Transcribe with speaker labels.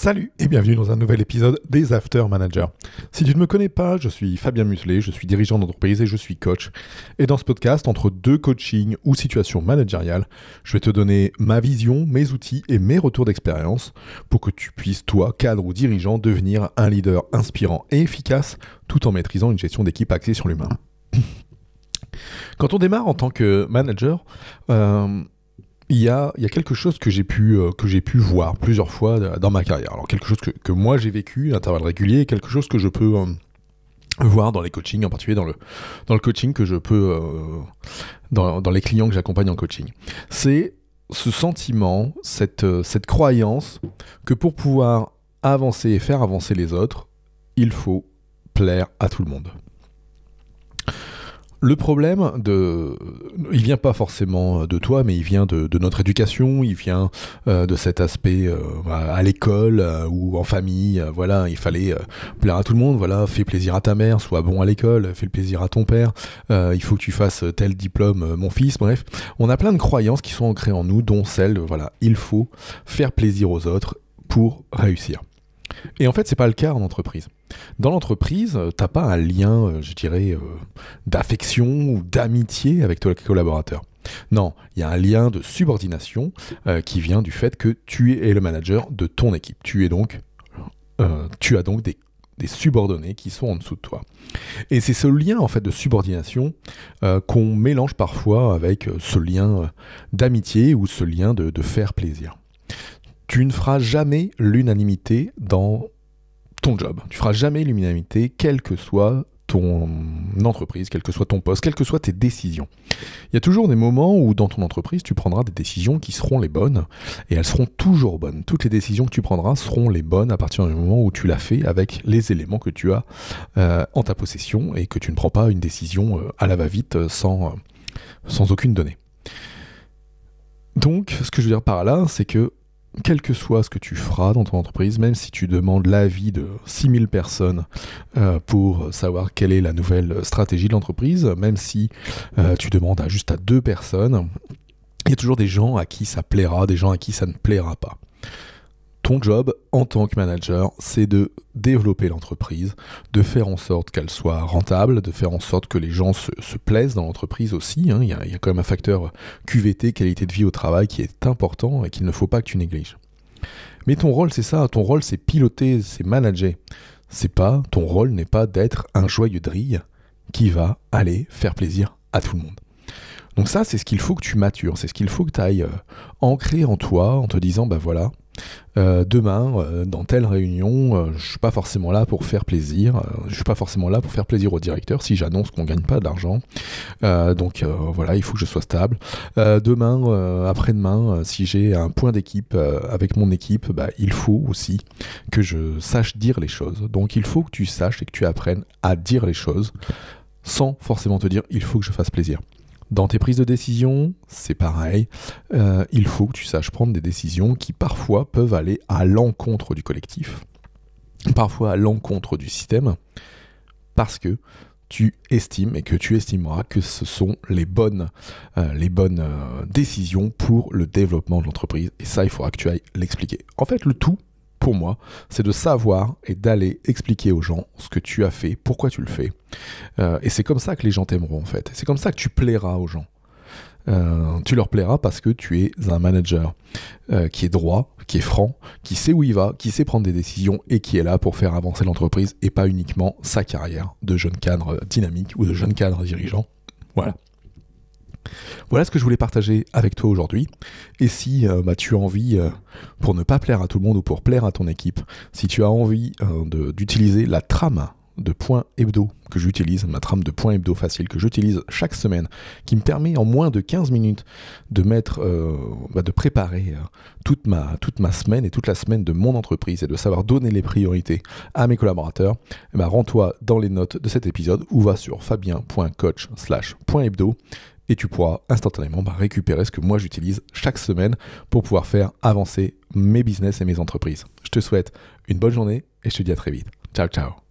Speaker 1: Salut et bienvenue dans un nouvel épisode des After Manager. Si tu ne me connais pas, je suis Fabien Muselet, je suis dirigeant d'entreprise et je suis coach. Et dans ce podcast, entre deux coachings ou situations managériales, je vais te donner ma vision, mes outils et mes retours d'expérience pour que tu puisses, toi, cadre ou dirigeant, devenir un leader inspirant et efficace tout en maîtrisant une gestion d'équipe axée sur l'humain. Quand on démarre en tant que manager, euh, il y a, quelque chose que j'ai pu, euh, voir plusieurs fois euh, dans ma carrière. Alors, quelque chose que, moi j'ai vécu à intervalles réguliers, quelque chose que je peux euh, voir dans les coachings, en particulier dans le, coaching que je peux, dans, les clients que j'accompagne en coaching. C'est ce sentiment, cette croyance que pour pouvoir avancer et faire avancer les autres, il faut plaire à tout le monde. Le problème, de, il vient pas forcément de toi, mais il vient de, notre éducation, il vient euh, de cet aspect euh, à l'école euh, ou en famille. voilà, il fallait plaire à tout le monde. Voilà, fais plaisir à ta mère, sois bon à l'école, fais le plaisir à ton père. il faut que tu fasses tel diplôme, mon fils. Bref, on a plein de croyances qui sont ancrées en nous, dont celle, voilà, il faut faire plaisir aux autres pour réussir. Et en fait, c'est pas le cas en entreprise. Dans l'entreprise, tu euh, t'as pas un lien, euh, je dirais, euh, d'affection ou d'amitié avec ton collaborateur. Non, il y a un lien de subordination qui vient du fait que tu es le manager de ton équipe. Tu es donc, tu as donc des, subordonnés qui sont en dessous de toi. Et c'est ce lien en fait de subordination qu'on mélange parfois avec ce lien d'amitié ou ce lien de faire plaisir. Tu ne feras jamais l'unanimité dans ton job. Tu feras jamais l'unanimité, quelle que soit ton entreprise, quel que soit ton poste, quelles que soient tes décisions. Il y a toujours des moments où dans ton entreprise, tu prendras des décisions qui seront les bonnes, et elles seront toujours bonnes. Toutes les décisions que tu prendras seront les bonnes à partir du moment où tu l'as fait avec les éléments que tu as euh, en ta possession, et que tu ne prends pas une décision euh, à la va-vite euh, sans, sans aucune donnée. Donc, ce que je veux dire par là, c'est que quel que soit ce que tu feras dans ton entreprise, même si tu demandes l'avis de 6000 personnes euh, pour savoir quelle est la nouvelle stratégie de l'entreprise, même si euh, tu demandes à juste à deux personnes, il y a toujours des gens à qui ça plaira, des gens à qui ça ne plaira pas. Ton job en tant que manager, c'est de développer l'entreprise, de faire en sorte qu'elle soit rentable, de faire en sorte que les gens se, plaisent dans l'entreprise aussi. Hein. Il, y a, quand même un facteur QVT, qualité de vie au travail, qui est important et qu'il ne faut pas que tu négliges. Mais ton rôle, c'est ça. Ton rôle, c'est piloter, c'est manager. C'est pas, ton rôle n'est pas d'être un joyeux drille qui va aller faire plaisir à tout le monde. Donc ça, c'est ce qu'il faut que tu matures, c'est ce qu'il faut que tu ailles euh, ancrer en toi en te disant, ben voilà, euh, demain, euh, dans telle réunion, euh, je suis pas forcément là pour faire plaisir. je suis pas forcément là pour faire plaisir au directeur si j'annonce qu'on gagne pas d'argent. donc voilà, il faut que je sois stable. demain, après-demain, si j'ai un point d'équipe avec mon équipe, bah, il faut aussi que je sache dire les choses. Donc il faut que tu saches et que tu apprennes à dire les choses sans forcément te dire il faut que je fasse plaisir. Dans tes prises de décision, c'est pareil. Euh, il faut que tu saches prendre des décisions qui parfois peuvent aller à l'encontre du collectif, parfois à l'encontre du système, parce que tu estimes et que tu estimeras que ce sont les bonnes, euh, les bonnes euh, décisions pour le développement de l'entreprise. Et ça, il faudra que tu ailles l'expliquer. En fait, le tout, moi, c'est de savoir et d'aller expliquer aux gens ce que tu as fait, pourquoi tu le fais. Euh, et c'est comme ça que les gens t'aimeront en fait. C'est comme ça que tu plairas aux gens. Euh, tu leur plairas parce que tu es un manager euh, qui est droit, qui est franc, qui sait où il va, qui sait prendre des décisions et qui est là pour faire avancer l'entreprise et pas uniquement sa carrière de jeune cadre dynamique ou de jeune cadre dirigeant. Voilà. Voilà ce que je voulais partager avec toi aujourd'hui. Et si euh, bah, tu as envie, euh, pour ne pas plaire à tout le monde ou pour plaire à ton équipe, si tu as envie euh, d'utiliser la trame de points hebdo que j'utilise, ma trame de points hebdo facile que j'utilise chaque semaine, qui me permet en moins de 15 minutes de mettre, bah, de préparer toute, ma, toute ma semaine et toute la semaine de mon entreprise et de savoir donner les priorités à mes collaborateurs, eh ben, rends-toi dans les notes de cet épisode ou va sur fabien.coach slash hebdo et tu pourras instantanément bah, récupérer ce que moi j'utilise chaque semaine pour pouvoir faire avancer mes business et mes entreprises. Je te souhaite une bonne journée et je te dis à très vite. Ciao ciao